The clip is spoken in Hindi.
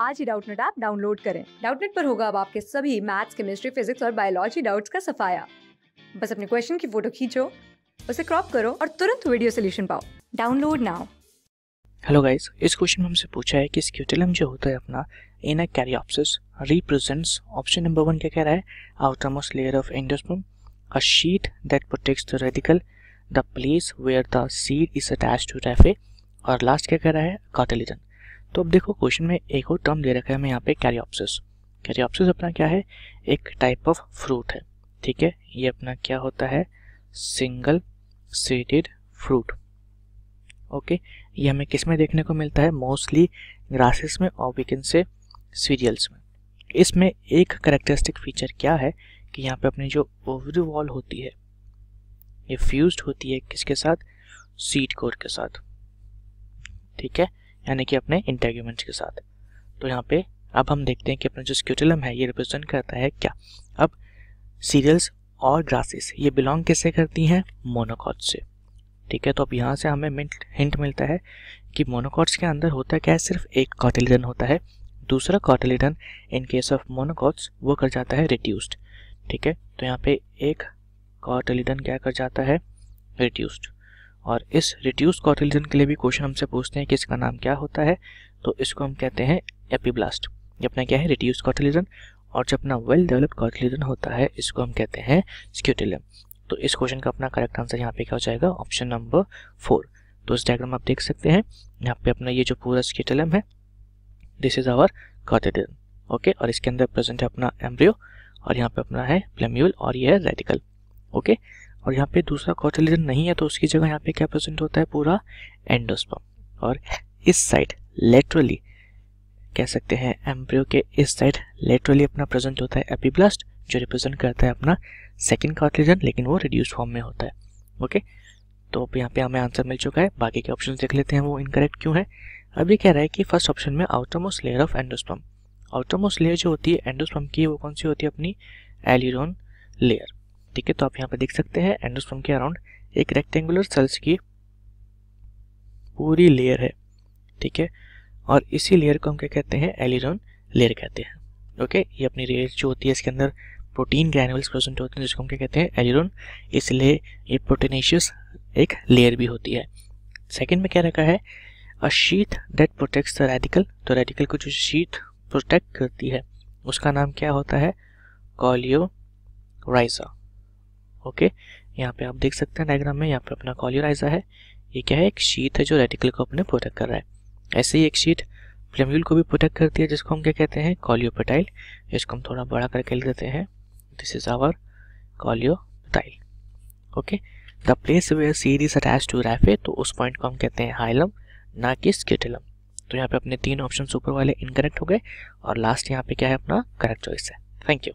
आज ही डाउटनेट ऐप डाउनलोड करें डाउटनेट पर होगा अब आपके सभी मैथ्स केमिस्ट्री फिजिक्स और बायोलॉजी डाउट्स का सफाया बस अपने क्वेश्चन की फोटो खींचो उसे क्रॉप करो और तुरंत वीडियो सोल्यूशन पाओ डाउनलोड नाउ हेलो गाइस इस क्वेश्चन में हमसे पूछा है कि स्क्यूटिलम जो होता है अपना in caryopsis represents option number one क्या कह रहा है outermost layer of endosperm a sheath that protects the radicle the place where the seed is attached to raphe और लास्ट क्या कह रहा है कॉटेलिजन तो अब देखो क्वेश्चन में एक और टर्म दे रखा है हमें यहाँ पे कैरियोप्सिस कैरियोप्सिस अपना क्या है एक टाइप ऑफ फ्रूट है ठीक है ये अपना क्या होता है सिंगल सीडेड फ्रूट ओके ये हमें किस में देखने को मिलता है मोस्टली ग्रासेस में और वीकेंड से सीरियल्स में इसमें एक करेक्टरिस्टिक फीचर क्या है कि यहाँ पे अपनी जो ओवरी वॉल होती है ये फ्यूज होती है किसके साथ सीड कोर के साथ ठीक है यानी कि अपने इंटेगमेंट्स के साथ तो यहाँ पे अब हम देखते हैं कि अपना जो स्क्यूटलम है ये रिप्रेजेंट करता है क्या अब सीरियल्स और ग्रासेस ये बिलोंग किससे करती हैं मोनोकॉट से ठीक है तो अब यहाँ से हमें हिंट मिलता है कि मोनोकॉट्स के अंदर होता क्या है सिर्फ एक कॉटिलिडन होता है दूसरा cotyledon in case of monocots वो कर जाता है रिड्यूस्ड ठीक है तो यहाँ पे एक कॉटिलिडन क्या कर जाता है रिड्यूस्ड और इस रिड्यूस कॉर्टिलिजन के लिए भी क्वेश्चन हमसे पूछते हैं कि इसका नाम क्या होता है तो इसको हम कहते हैं एपीब्लास्ट ये अपना क्या है रिड्यूस कॉर्टिलिजन और जो अपना वेल डेवलप्ड कॉर्टिलिजन होता है इसको हम कहते हैं स्क्यूटिलम तो इस क्वेश्चन का अपना करेक्ट आंसर यहाँ पे क्या हो जाएगा ऑप्शन नंबर फोर तो इस डायग्राम आप देख सकते हैं यहाँ पे अपना ये जो पूरा स्केटलम है this is our cotyledon okay और इसके अंदर प्रेजेंट है अपना एम्ब्रियो और यहाँ पे अपना है प्लेम्यूल और ये है रेडिकल ओके okay? और यहाँ पे दूसरा कॉटिलिजन नहीं है तो उसकी जगह यहाँ पे क्या प्रेजेंट होता है पूरा एंडोस्पम और इस साइड लेटरली कह सकते हैं एम्ब्रियो के इस साइड लेटरली अपना प्रेजेंट होता है एपीब्लास्ट जो रिप्रेजेंट करता है अपना सेकेंड कॉटिलिजन लेकिन वो रिड्यूस फॉर्म में होता है ओके तो अब यहाँ पे हमें आंसर मिल चुका है बाकी के ऑप्शन देख लेते हैं वो इनकरेक्ट क्यों है अब ये कह रहा है कि फर्स्ट ऑप्शन में outermost layer of endosperm outermost layer जो होती है एंडोस्पम की वो कौन सी होती है अपनी एलिरोन लेयर ठीक है तो आप यहाँ पे देख सकते हैं एंडोस्पर्म के अराउंड एक रेक्टेंगुलर सेल्स की पूरी लेयर है ठीक है और इसी लेयर को हम क्या कहते हैं एलिजोन लेयर कहते हैं ओके ये अपनी रेयर जो होती है इसके अंदर प्रोटीन ग्रैनुअल्स प्रेजेंट होते हैं जिसको हम क्या कहते हैं एलिजोन इसलिए ये प्रोटीनेशियस एक लेयर भी होती है सेकेंड में क्या रखा है a sheath that protects the radicle तो रेडिकल को जो शीथ प्रोटेक्ट करती है उसका नाम क्या होता है कॉलियो राइजा ओके यहाँ पे आप देख सकते हैं डायग्राम में यहाँ पे अपना कॉलियराइजा है ये क्या है एक शीट है जो रेटिकल को अपने प्रोटेक्ट कर रहा है ऐसे ही एक शीट फ्लेम्यूल को भी प्रोटेक्ट करती है जिसको हम क्या कहते हैं कॉलियोपेटाइल इसको हम थोड़ा बड़ा करके लिख देते हैं this is our coleoptile okay the place where seed is attach to raphe तो उस पॉइंट को हम कहते हैं हाइलम ना कि स्केटिलम तो यहाँ पे अपने तीन ऑप्शन ऊपर वाले इनकरेक्ट हो गए और लास्ट यहाँ पे क्या है अपना करेक्ट चॉइस है थैंक यू